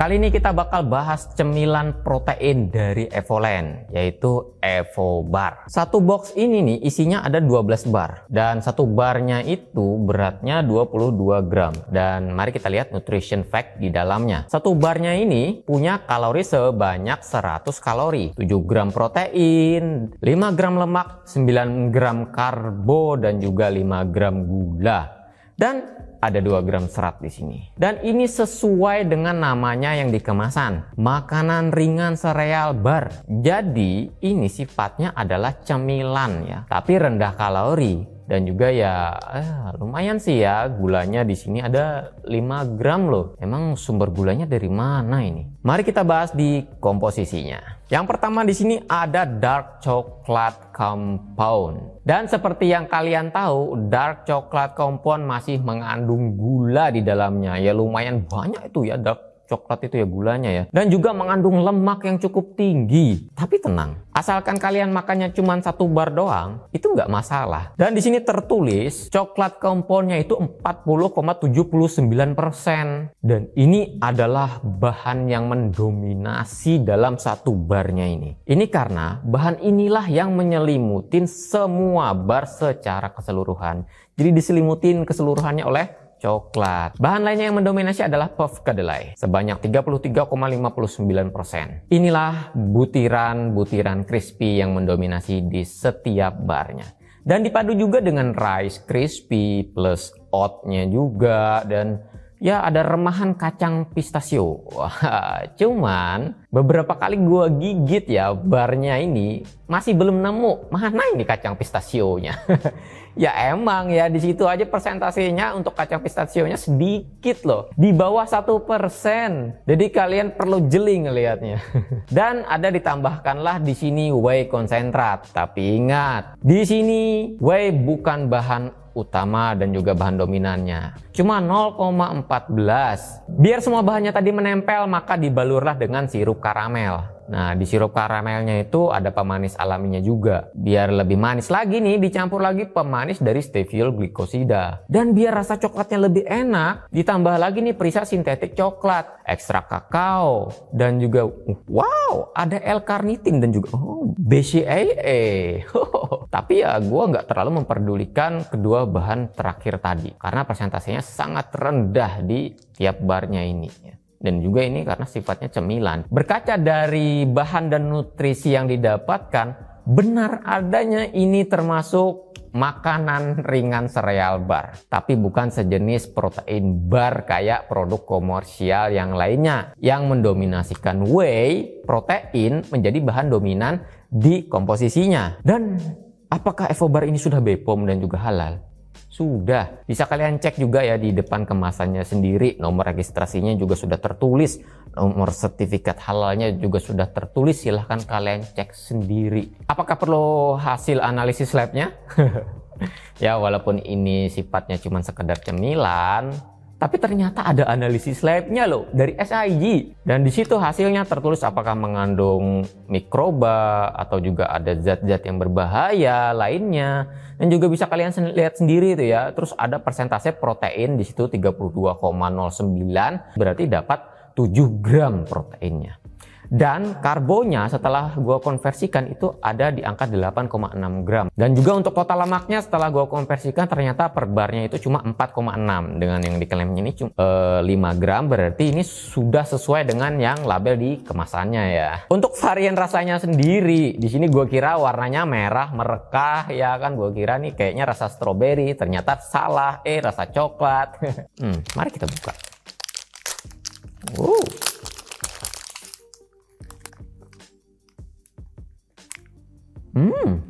Kali ini kita bakal bahas cemilan protein dari Evolen, yaitu Evo Bar. Satu box ini nih isinya ada 12 bar, dan satu barnya itu beratnya 22 gram. Dan mari kita lihat nutrition fact di dalamnya. Satu barnya ini punya kalori sebanyak 100 kalori, 7 gram protein, 5 gram lemak, 9 gram karbo, dan juga 5 gram gula. Dan ada 2 gram serat di sini. Dan ini sesuai dengan namanya yang dikemasan. Makanan ringan sereal bar. Jadi ini sifatnya adalah cemilan ya. Tapi rendah kalori dan juga ya eh, lumayan sih ya gulanya di sini ada 5 gram loh. Emang sumber gulanya dari mana ini? Mari kita bahas di komposisinya. Yang pertama di sini ada dark coklat compound. Dan seperti yang kalian tahu, dark coklat compound masih mengandung gula di dalamnya. Ya lumayan banyak itu ya dark coklat itu ya gulanya ya. Dan juga mengandung lemak yang cukup tinggi. Tapi tenang, asalkan kalian makannya cuma satu bar doang, itu nggak masalah. Dan di sini tertulis coklat komponnya itu 40,79%. Dan ini adalah bahan yang mendominasi dalam satu barnya ini. Ini karena bahan inilah yang menyelimutin semua bar secara keseluruhan. Jadi diselimutin keseluruhannya oleh coklat. Bahan lainnya yang mendominasi adalah puff kedelai sebanyak 33,59%. Inilah butiran-butiran crispy yang mendominasi di setiap barnya. Dan dipadu juga dengan rice crispy plus oatnya juga dan ya ada remahan kacang pistachio. Wah, cuman beberapa kali gue gigit ya barnya ini masih belum nemu mana ini kacang pistachionya. ya emang ya di situ aja persentasenya untuk kacang pistachionya sedikit loh, di bawah satu persen. Jadi kalian perlu jeli ngelihatnya. Dan ada ditambahkanlah di sini whey konsentrat, tapi ingat di sini whey bukan bahan utama dan juga bahan dominannya. Cuma 0,14. Biar semua bahannya tadi menempel, maka dibalurlah dengan sirup karamel. Nah, di sirup karamelnya itu ada pemanis alaminya juga. Biar lebih manis lagi nih, dicampur lagi pemanis dari steviol glikosida. Dan biar rasa coklatnya lebih enak, ditambah lagi nih perisa sintetik coklat, ekstrak kakao, dan juga wow, ada l karnitin dan juga oh, BCAA. Tapi ya gue nggak terlalu memperdulikan kedua bahan terakhir tadi karena persentasenya sangat rendah di tiap barnya ini dan juga ini karena sifatnya cemilan. Berkaca dari bahan dan nutrisi yang didapatkan, benar adanya ini termasuk makanan ringan sereal bar, tapi bukan sejenis protein bar kayak produk komersial yang lainnya yang mendominasikan whey protein menjadi bahan dominan di komposisinya. Dan apakah Evobar ini sudah BPOM dan juga halal? Sudah. Bisa kalian cek juga ya di depan kemasannya sendiri. Nomor registrasinya juga sudah tertulis. Nomor sertifikat halalnya juga sudah tertulis. Silahkan kalian cek sendiri. Apakah perlu hasil analisis labnya? ya walaupun ini sifatnya cuma sekedar cemilan, tapi ternyata ada analisis labnya loh dari SIG dan di situ hasilnya tertulis apakah mengandung mikroba atau juga ada zat-zat yang berbahaya lainnya dan juga bisa kalian lihat sendiri itu ya. Terus ada persentase protein di situ 32,09 berarti dapat 7 gram proteinnya dan karbonya setelah gua konversikan itu ada di angka 8,6 gram dan juga untuk total lemaknya setelah gua konversikan ternyata per barnya itu cuma 4,6 dengan yang diklaim ini cuma e, eh, 5 gram berarti ini sudah sesuai dengan yang label di kemasannya ya untuk varian rasanya sendiri di sini gua kira warnanya merah merekah ya kan gua kira nih kayaknya rasa stroberi ternyata salah eh rasa coklat hmm, mari kita buka uh. Hmm.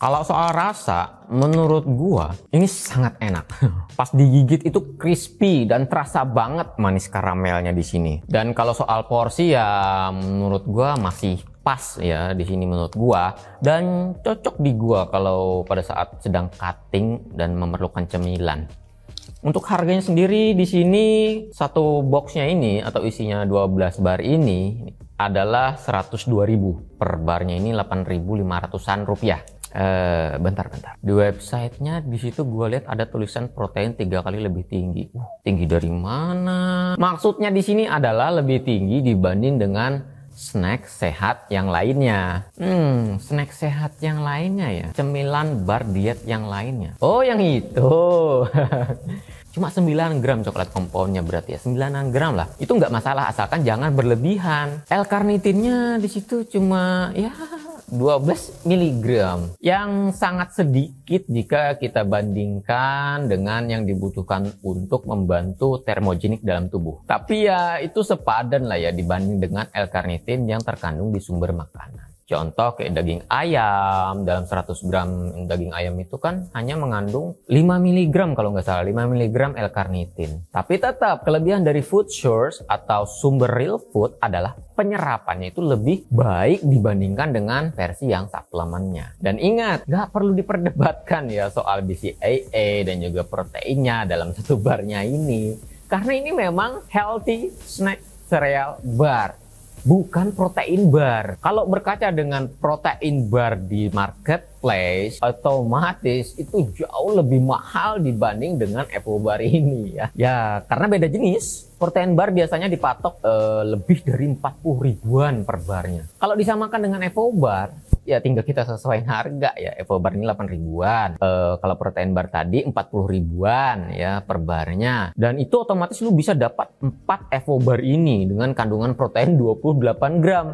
Kalau soal rasa, menurut gua ini sangat enak. Pas digigit itu crispy dan terasa banget manis karamelnya di sini. Dan kalau soal porsi ya menurut gua masih pas ya di sini menurut gua dan cocok di gua kalau pada saat sedang cutting dan memerlukan cemilan. Untuk harganya sendiri di sini satu boxnya ini atau isinya 12 bar ini adalah 102.000 per barnya ini 8.500an rupiah. Uh, bentar bentar di websitenya di situ gue lihat ada tulisan protein tiga kali lebih tinggi uh, tinggi dari mana maksudnya di sini adalah lebih tinggi dibanding dengan snack sehat yang lainnya. Hmm, snack sehat yang lainnya ya. Cemilan bar diet yang lainnya. Oh, yang itu. Cuma 9 gram coklat komponnya berarti ya, 9 gram lah. Itu nggak masalah asalkan jangan berlebihan. L-karnitinnya di situ cuma ya 12 mg yang sangat sedikit jika kita bandingkan dengan yang dibutuhkan untuk membantu termogenik dalam tubuh. Tapi ya itu sepadan lah ya dibanding dengan l carnitine yang terkandung di sumber makanan. Contoh kayak daging ayam, dalam 100 gram daging ayam itu kan hanya mengandung 5 mg kalau nggak salah, 5 mg L-carnitin. Tapi tetap kelebihan dari food source atau sumber real food adalah penyerapannya itu lebih baik dibandingkan dengan versi yang suplemennya. Dan ingat, nggak perlu diperdebatkan ya soal BCAA dan juga proteinnya dalam satu barnya ini. Karena ini memang healthy snack cereal bar bukan protein bar. Kalau berkaca dengan protein bar di marketplace, otomatis itu jauh lebih mahal dibanding dengan apple bar ini ya. Ya, karena beda jenis. Protein bar biasanya dipatok uh, lebih dari 40 ribuan per barnya. Kalau disamakan dengan apple bar, ya tinggal kita sesuaikan harga ya. Evo bar ini 8 ribuan. E, kalau protein bar tadi 40 ribuan ya per barnya. Dan itu otomatis lu bisa dapat 4 Evo bar ini dengan kandungan protein 28 gram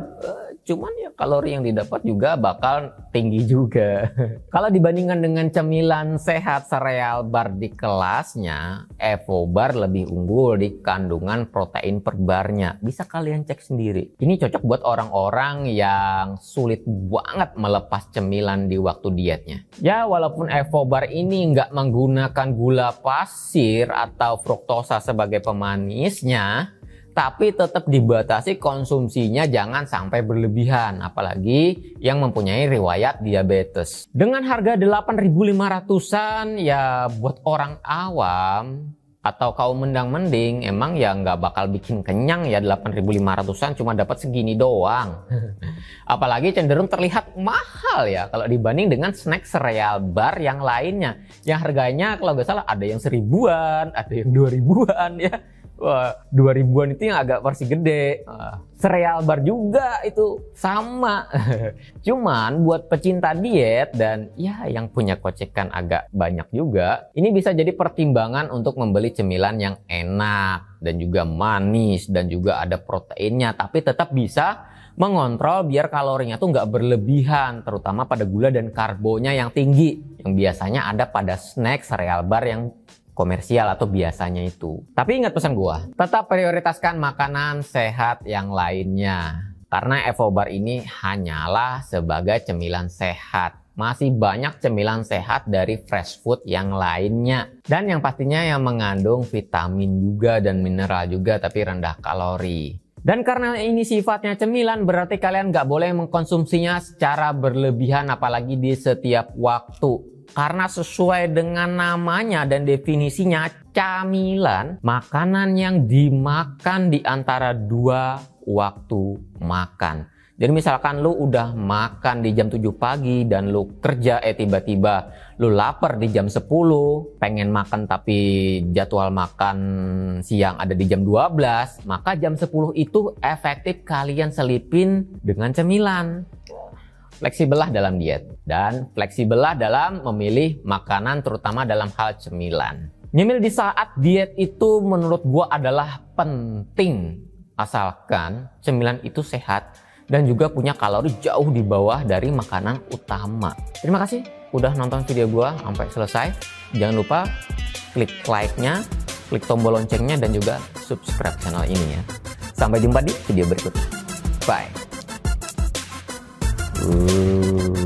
cuman ya kalori yang didapat juga bakal tinggi juga. Kalau dibandingkan dengan cemilan sehat sereal bar di kelasnya, Evo Bar lebih unggul di kandungan protein per barnya. Bisa kalian cek sendiri. Ini cocok buat orang-orang yang sulit banget melepas cemilan di waktu dietnya. Ya walaupun Evo Bar ini nggak menggunakan gula pasir atau fruktosa sebagai pemanisnya, tapi tetap dibatasi konsumsinya jangan sampai berlebihan apalagi yang mempunyai riwayat diabetes. Dengan harga 8.500-an ya buat orang awam atau kau mendang mending emang ya nggak bakal bikin kenyang ya 8.500an cuma dapat segini doang apalagi cenderung terlihat mahal ya kalau dibanding dengan snack cereal bar yang lainnya yang harganya kalau nggak salah ada yang seribuan ada yang dua ribuan ya dua ribuan itu yang agak versi gede. Uh, sereal bar juga itu sama. Cuman buat pecinta diet dan ya yang punya kocekan agak banyak juga, ini bisa jadi pertimbangan untuk membeli cemilan yang enak dan juga manis dan juga ada proteinnya tapi tetap bisa mengontrol biar kalorinya tuh nggak berlebihan, terutama pada gula dan karbonya yang tinggi, yang biasanya ada pada snack sereal bar yang komersial atau biasanya itu. Tapi ingat pesan gua, tetap prioritaskan makanan sehat yang lainnya. Karena Evo Bar ini hanyalah sebagai cemilan sehat masih banyak cemilan sehat dari fresh food yang lainnya. Dan yang pastinya yang mengandung vitamin juga dan mineral juga tapi rendah kalori. Dan karena ini sifatnya cemilan, berarti kalian nggak boleh mengkonsumsinya secara berlebihan apalagi di setiap waktu. Karena sesuai dengan namanya dan definisinya, camilan makanan yang dimakan di antara dua waktu makan. Jadi misalkan lu udah makan di jam 7 pagi dan lu kerja eh tiba-tiba lu lapar di jam 10, pengen makan tapi jadwal makan siang ada di jam 12, maka jam 10 itu efektif kalian selipin dengan cemilan fleksibel lah dalam diet dan fleksibel lah dalam memilih makanan terutama dalam hal cemilan. Nyemil di saat diet itu menurut gua adalah penting asalkan cemilan itu sehat dan juga punya kalori jauh di bawah dari makanan utama. Terima kasih udah nonton video gua sampai selesai. Jangan lupa klik like-nya, klik tombol loncengnya dan juga subscribe channel ini ya. Sampai jumpa di video berikutnya. Bye. Ooh.